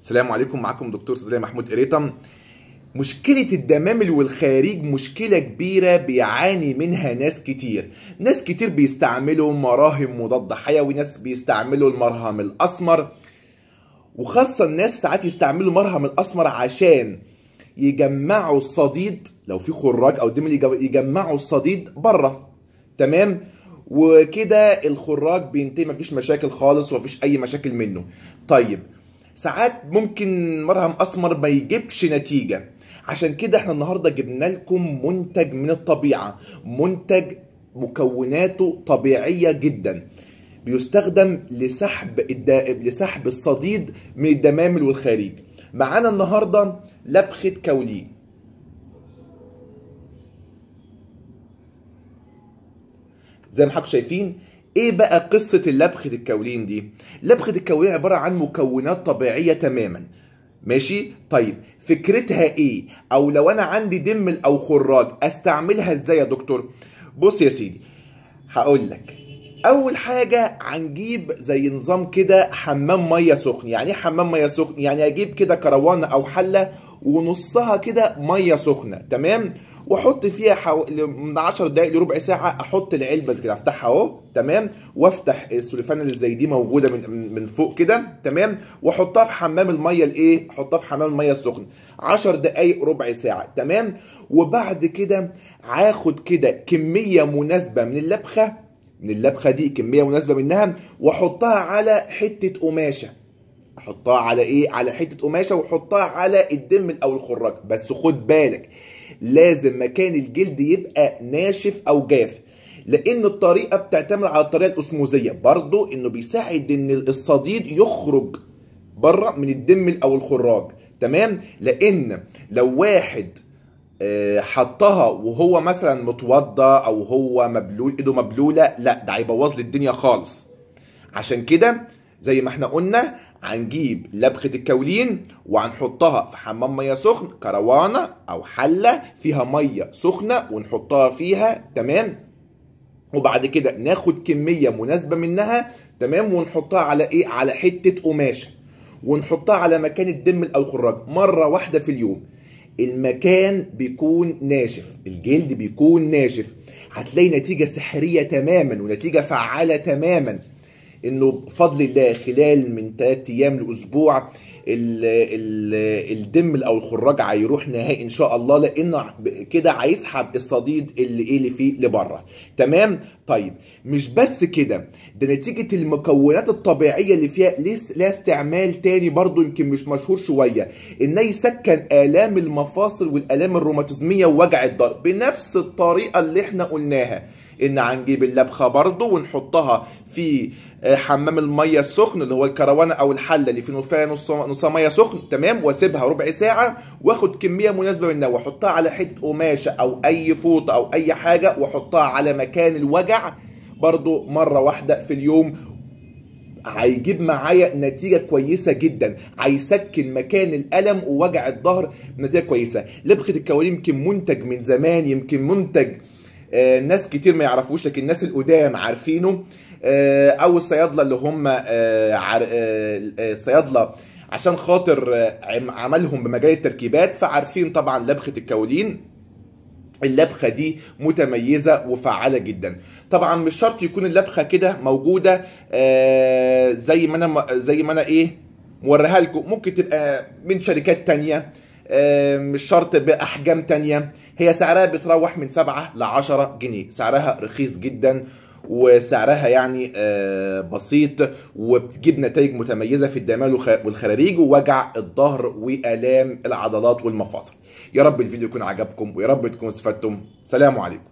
السلام عليكم معكم دكتور صدرية محمود قريطم مشكلة الدمامل والخارج مشكلة كبيرة بيعاني منها ناس كتير ناس كتير بيستعملوا مراهم مضاد حيوي ناس بيستعملوا المرهم الأسمر وخاصة الناس ساعات يستعملوا المرهم الأسمر عشان يجمعوا الصديد لو في خراج أو دمل يجمعوا الصديد بره تمام وكده الخراج بينتهي مفيش مشاكل خالص ومفيش أي مشاكل منه طيب ساعات ممكن مرهم اسمر ما يجيبش نتيجه عشان كده احنا النهارده جبنا لكم منتج من الطبيعه منتج مكوناته طبيعيه جدا بيستخدم لسحب الدائب لسحب الصديد من الدمامل والخارج معانا النهارده لبخه كاولين زي ما حضراتكم شايفين ايه بقى قصه لبخه الكولين دي لبخه الكولين عباره عن مكونات طبيعيه تماما ماشي طيب فكرتها ايه او لو انا عندي دمل او خراج استعملها ازاي يا دكتور بص يا سيدي هقول لك اول حاجه هنجيب زي نظام كده حمام ميه سخن يعني ايه حمام ميه سخن يعني اجيب كده كروانه او حله ونصها كده ميه سخنه تمام واحط فيها حو... من 10 دقائق لربع ساعه احط العلبه كده افتحها اهو تمام وافتح السوليفان اللي زي دي موجوده من من فوق كده تمام واحطها في حمام الميه الايه احطها في حمام الميه السخن 10 دقائق ربع ساعه تمام وبعد كده هاخد كده كميه مناسبه من اللبخه من اللبخه دي كميه مناسبه منها واحطها على حته قماشه احطها على ايه على حته قماشه واحطها على الدم او الخراج بس خد بالك لازم مكان الجلد يبقى ناشف او جاف لان الطريقه بتعتمد على الطريقه الاسموزيه برضو انه بيساعد ان الصديد يخرج بره من الدم او الخراج تمام لان لو واحد آه، حطها وهو مثلا متوضى او هو مبلول ايده مبلوله لا ده هيبوظ الدنيا خالص عشان كده زي ما احنا قلنا هنجيب لبخة الكولين وهنحطها في حمام مية سخن كروانة أو حلة فيها مية سخنة ونحطها فيها تمام وبعد كده ناخد كمية مناسبة منها تمام ونحطها على إيه على حتة قماشة ونحطها على مكان الدم أو الخراج مرة واحدة في اليوم المكان بيكون ناشف الجلد بيكون ناشف هتلاقي نتيجة سحرية تماما ونتيجة فعالة تماما انه بفضل الله خلال من ثلاث ايام لاسبوع الدم او الخراج هيروح نهائي ان شاء الله لان كده هيسحب الصديد اللي ايه اللي فيه لبره تمام طيب مش بس كده ده نتيجه المكونات الطبيعيه اللي فيها لا استعمال تاني برضو يمكن مش مشهور شويه انه يسكن الام المفاصل والالام الروماتيزميه ووجع الضرب بنفس الطريقه اللي احنا قلناها ان هنجيب اللبخه برضه ونحطها في آه، حمام الميه السخن اللي هو الكروانه او الحله اللي فيه فيها نص نص ميه سخن تمام واسيبها ربع ساعه واخد كميه مناسبه منها واحطها على حته قماشه او اي فوطه او اي حاجه واحطها على مكان الوجع برضه مره واحده في اليوم هيجيب معايا نتيجه كويسه جدا هيسكن مكان الالم ووجع الظهر نتيجه كويسه لبخه الكوالي يمكن منتج من زمان يمكن منتج آه، ناس كتير ما يعرفوش لكن الناس القدام عارفينه آه، او الصيادله اللي هم الصيادله آه، عشان خاطر عملهم بمجال التركيبات فعارفين طبعا لبخه الكاولين اللبخه دي متميزه وفعاله جدا طبعا مش شرط يكون اللبخه كده موجوده زي ما انا زي ما انا ايه موريها لكم ممكن تبقى من شركات تانية مش شرط باحجام تانية هي سعرها بتروح من 7 ل 10 جنيه سعرها رخيص جدا وسعرها يعني آه، بسيط وبتجيب نتائج متميزه في الدمال والخراريج ووجع الظهر والام العضلات والمفاصل يا رب الفيديو يكون عجبكم ويا رب تكونوا استفدتم سلام عليكم